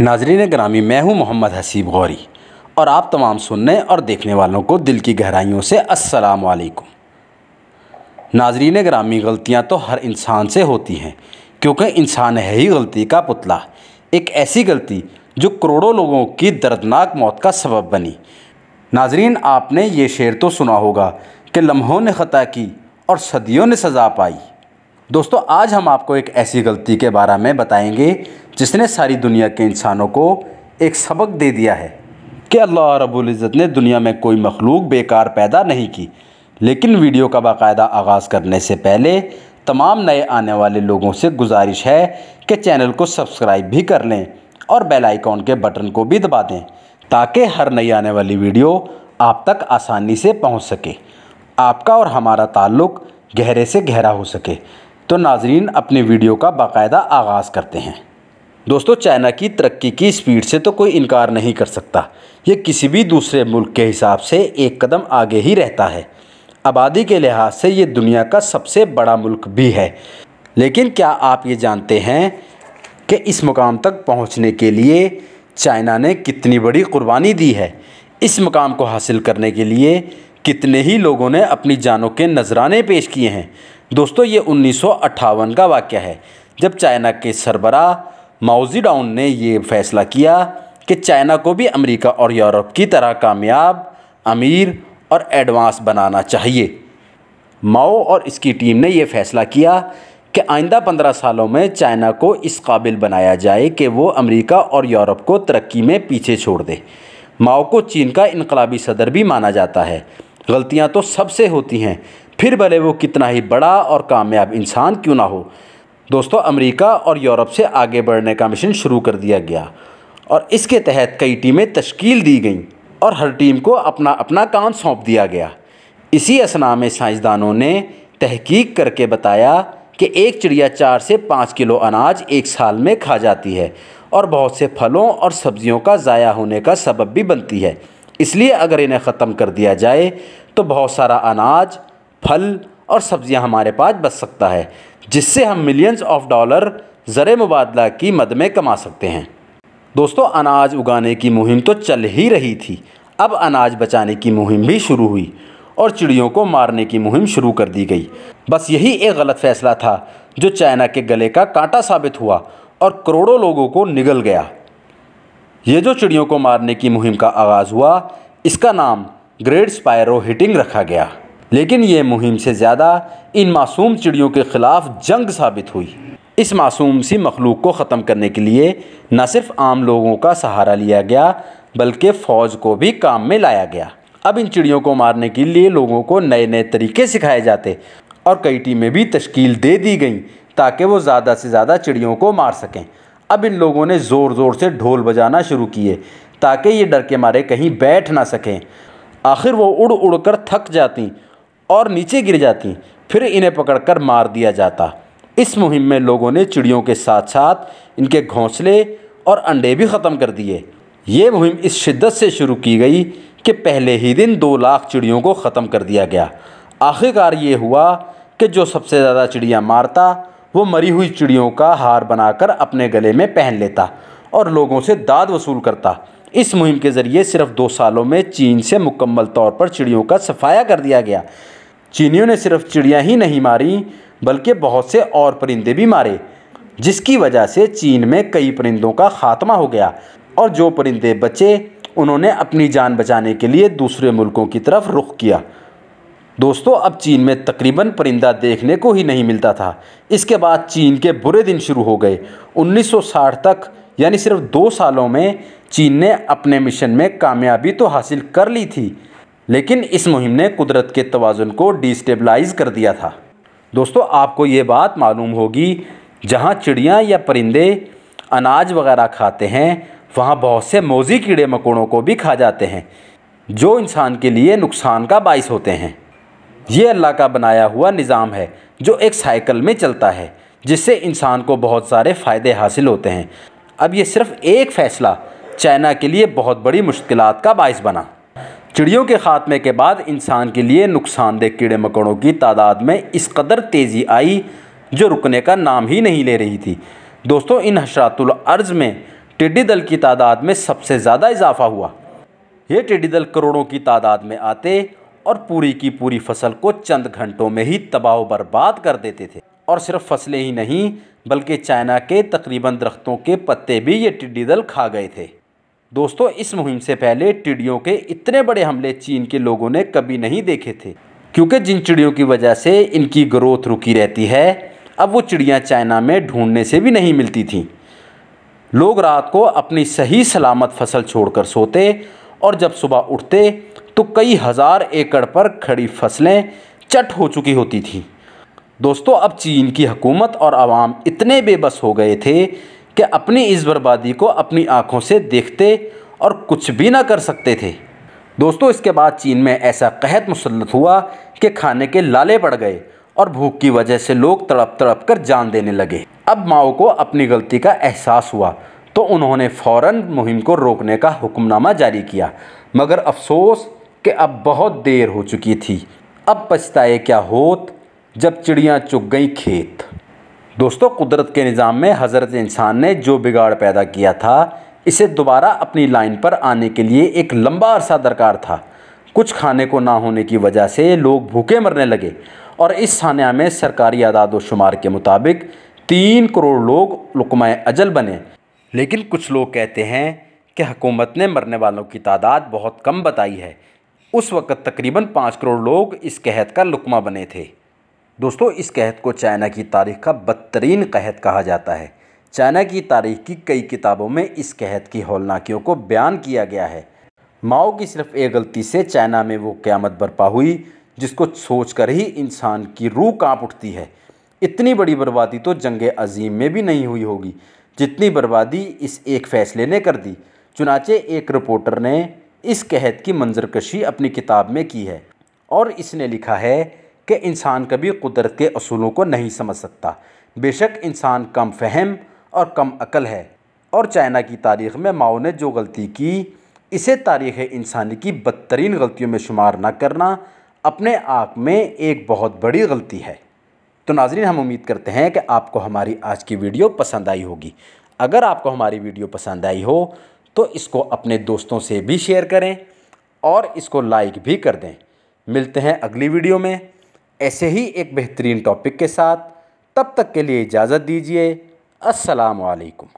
नाजरीन ग्रामी मैं हूं मोहम्मद हसीब गौरी और आप तमाम सुनने और देखने वालों को दिल की गहराइयों से अस्सलाम वालेकुम नाजरीन ग्रामी गलतियां तो हर इंसान से होती हैं क्योंकि इंसान है ही गलती का पुतला एक ऐसी गलती जो करोड़ों लोगों की दर्दनाक मौत का सबब बनी नाजरीन आपने ये शेर तो सुना होगा कि लम्हों ने ख़ता की और सदियों ने सज़ा पाई दोस्तों आज हम आपको एक ऐसी गलती के बारे में बताएंगे जिसने सारी दुनिया के इंसानों को एक सबक दे दिया है कि अल्लाह रबुल्ज़त ने दुनिया में कोई मखलूक बेकार पैदा नहीं की लेकिन वीडियो का बाकायदा आगाज़ करने से पहले तमाम नए आने वाले लोगों से गुजारिश है कि चैनल को सब्सक्राइब भी कर लें और बेल आइकॉन के बटन को भी दबा दें ताकि हर नई आने वाली वीडियो आप तक आसानी से पहुंच सके आपका और हमारा ताल्लुक़ गहरे से गहरा हो सके तो नाजरीन अपने वीडियो का बाकायदा आगाज़ करते हैं दोस्तों चाइना की तरक्की की स्पीड से तो कोई इनकार नहीं कर सकता ये किसी भी दूसरे मुल्क के हिसाब से एक कदम आगे ही रहता है आबादी के लिहाज से ये दुनिया का सबसे बड़ा मुल्क भी है लेकिन क्या आप ये जानते हैं कि इस मुकाम तक पहुंचने के लिए चाइना ने कितनी बड़ी कुर्बानी दी है इस मुकाम को हासिल करने के लिए कितने ही लोगों ने अपनी जानों के नजराने पेश किए हैं दोस्तों ये उन्नीस का वाक्य है जब चाइना के सरबरा माउजीडाउन ने ये फैसला किया कि चाइना को भी अमेरिका और यूरोप की तरह कामयाब अमीर और एडवांस बनाना चाहिए माओ और इसकी टीम ने यह फैसला किया कि आइंदा पंद्रह सालों में चाइना को इस काबिल बनाया जाए कि वो अमेरिका और यूरोप को तरक्की में पीछे छोड़ दे माओ को चीन का इनकलाबी सदर भी माना जाता है गलतियाँ तो सबसे होती हैं फिर भले वो कितना ही बड़ा और कामयाब इंसान क्यों ना हो दोस्तों अमेरिका और यूरोप से आगे बढ़ने का मिशन शुरू कर दिया गया और इसके तहत कई टीमें तश्कील दी गईं और हर टीम को अपना अपना काम सौंप दिया गया इसी असना में साइंसदानों ने तहकीक करके बताया कि एक चिड़िया चार से पाँच किलो अनाज एक साल में खा जाती है और बहुत से फलों और सब्जियों का ज़ाया होने का सबब भी बनती है इसलिए अगर इन्हें ख़त्म कर दिया जाए तो बहुत सारा अनाज फल और सब्ज़ियाँ हमारे पास बच सकता है जिससे हम मिलियंस ऑफ डॉलर ज़र मुबादला की मद में कमा सकते हैं दोस्तों अनाज उगाने की मुहिम तो चल ही रही थी अब अनाज बचाने की मुहिम भी शुरू हुई और चिड़ियों को मारने की मुहिम शुरू कर दी गई बस यही एक गलत फैसला था जो चाइना के गले का कांटा साबित हुआ और करोड़ों लोगों को निगल गया ये जो चिड़ियों को मारने की मुहिम का आगाज़ हुआ इसका नाम ग्रेट स्पायरो हिटिंग रखा गया लेकिन ये मुहिम से ज़्यादा इन मासूम चिड़ियों के ख़िलाफ़ जंग साबित हुई इस मासूम सी मखलूक को ख़त्म करने के लिए न सिर्फ आम लोगों का सहारा लिया गया बल्कि फ़ौज को भी काम में लाया गया अब इन चिड़ियों को मारने के लिए लोगों को नए नए तरीके सिखाए जाते और कई टीमें भी तश्कील दे दी गई ताकि वो ज़्यादा से ज़्यादा चिड़ियों को मार सकें अब इन लोगों ने ज़ोर ज़ोर से ढोल बजाना शुरू किए ताकि ये डर के मारे कहीं बैठ ना सकें आखिर वो उड़ उड़ कर थक जाती और नीचे गिर जाती फिर इन्हें पकड़कर मार दिया जाता इस मुहिम में लोगों ने चिड़ियों के साथ साथ इनके घोंसले और अंडे भी ख़त्म कर दिए ये मुहिम इस शिद्दत से शुरू की गई कि पहले ही दिन दो लाख चिड़ियों को ख़त्म कर दिया गया आखिरकार ये हुआ कि जो सबसे ज़्यादा चिड़िया मारता वो मरी हुई चिड़ियों का हार बनाकर अपने गले में पहन लेता और लोगों से दाद वसूल करता इस मुहिम के ज़रिए सिर्फ दो सालों में चीन से मुकम्मल तौर पर चिड़ियों का सफाया कर दिया गया चीनियों ने सिर्फ चिड़िया ही नहीं मारी बल्कि बहुत से और परिंदे भी मारे जिसकी वजह से चीन में कई परिंदों का खात्मा हो गया और जो परिंदे बचे उन्होंने अपनी जान बचाने के लिए दूसरे मुल्कों की तरफ रुख किया दोस्तों अब चीन में तकरीबन परिंदा देखने को ही नहीं मिलता था इसके बाद चीन के बुरे दिन शुरू हो गए 1960 तक यानी सिर्फ दो सालों में चीन ने अपने मिशन में कामयाबी तो हासिल कर ली थी लेकिन इस मुहिम ने कुदरत के तोज़ुन को डिस्टेबलाइज कर दिया था दोस्तों आपको ये बात मालूम होगी जहाँ चिड़ियाँ या परिंदे अनाज वगैरह खाते हैं वहाँ बहुत से मोजी कीड़े मकोड़ों को भी खा जाते हैं जो इंसान के लिए नुकसान का बायस होते हैं ये अल्लाह का बनाया हुआ निज़ाम है जो एक साइकिल में चलता है जिससे इंसान को बहुत सारे फ़ायदे हासिल होते हैं अब ये सिर्फ़ एक फ़ैसला चाइना के लिए बहुत बड़ी मुश्किल का बायस बना चिड़ियों के खात्मे के बाद इंसान के लिए नुकसानदेह कीड़े मकोड़ों की तादाद में इस कदर तेज़ी आई जो रुकने का नाम ही नहीं ले रही थी दोस्तों इन हशरातुल अर्ज में टिड्डी दल की तादाद में सबसे ज़्यादा इजाफा हुआ ये टिड्डी दल करोड़ों की तादाद में आते और पूरी की पूरी फसल को चंद घंटों में ही तबाह बर्बाद कर देते थे और सिर्फ फसलें ही नहीं बल्कि चाइना के तकरीबन दरख्तों के पत्ते भी ये टिड्डी दल खा गए थे दोस्तों इस मुहिम से पहले टिड्डियों के इतने बड़े हमले चीन के लोगों ने कभी नहीं देखे थे क्योंकि जिन चिड़ियों की वजह से इनकी ग्रोथ रुकी रहती है अब वो चिड़ियाँ चाइना में ढूंढने से भी नहीं मिलती थीं लोग रात को अपनी सही सलामत फसल छोड़कर सोते और जब सुबह उठते तो कई हज़ार एकड़ पर खड़ी फसलें चट हो चुकी होती थीं दोस्तों अब चीन की हुकूमत और आवाम इतने बेबस हो गए थे कि अपनी इस बर्बादी को अपनी आँखों से देखते और कुछ भी ना कर सकते थे दोस्तों इसके बाद चीन में ऐसा कहत मुसलत हुआ कि खाने के लाले पड़ गए और भूख की वजह से लोग तड़प तड़प कर जान देने लगे अब माओ को अपनी गलती का एहसास हुआ तो उन्होंने फ़ौर मुहिम को रोकने का हुक्मनामा जारी किया मगर अफसोस कि अब बहुत देर हो चुकी थी अब पछताए क्या होत जब चिड़ियाँ चुग गई खेत दोस्तों कुदरत के निज़ाम में हज़रत इंसान ने जो बिगाड़ पैदा किया था इसे दोबारा अपनी लाइन पर आने के लिए एक लंबा अरसा दरकार था कुछ खाने को ना होने की वजह से लोग भूखे मरने लगे और इस सान्या में सरकारी आदाद शुमार के मुताबिक तीन करोड़ लोग लुकमाए अजल बने लेकिन कुछ लोग कहते हैं कि हकूमत ने मरने वालों की तादाद बहुत कम बताई है उस वक़्त तकरीबन पाँच करोड़ लोग इस कहत का लुकमा बने थे दोस्तों इस कहत को चाइना की तारीख का बदतरीन कहत कहा जाता है चाइना की तारीख की कई किताबों में इस कहत की होलनाकियों को बयान किया गया है माओ की सिर्फ एक गलती से चाइना में वो क़्यामत बर्पा हुई जिसको सोचकर ही इंसान की रूह कांप उठती है इतनी बड़ी बर्बादी तो जंग अजीम में भी नहीं हुई होगी जितनी बर्बादी इस एक फ़ैसले ने कर दी चुनाचे एक रिपोर्टर ने इस कहत की मंजरकशी अपनी किताब में की है और इसने लिखा है कि इंसान कभी कुदरत के असूलों को नहीं समझ सकता बेशक इंसान कम फहम और कम अकल है और चाइना की तारीख़ में माओ ने जो गलती की इसे तारीख़ इंसानी की बदतरीन गलतियों में शुमार न करना अपने आप में एक बहुत बड़ी गलती है तो नाजरीन हम उम्मीद करते हैं कि आपको हमारी आज की वीडियो पसंद आई होगी अगर आपको हमारी वीडियो पसंद आई हो तो इसको अपने दोस्तों से भी शेयर करें और इसको लाइक भी कर दें मिलते हैं अगली वीडियो में ऐसे ही एक बेहतरीन टॉपिक के साथ तब तक के लिए इजाज़त दीजिए अस्सलाम वालेकुम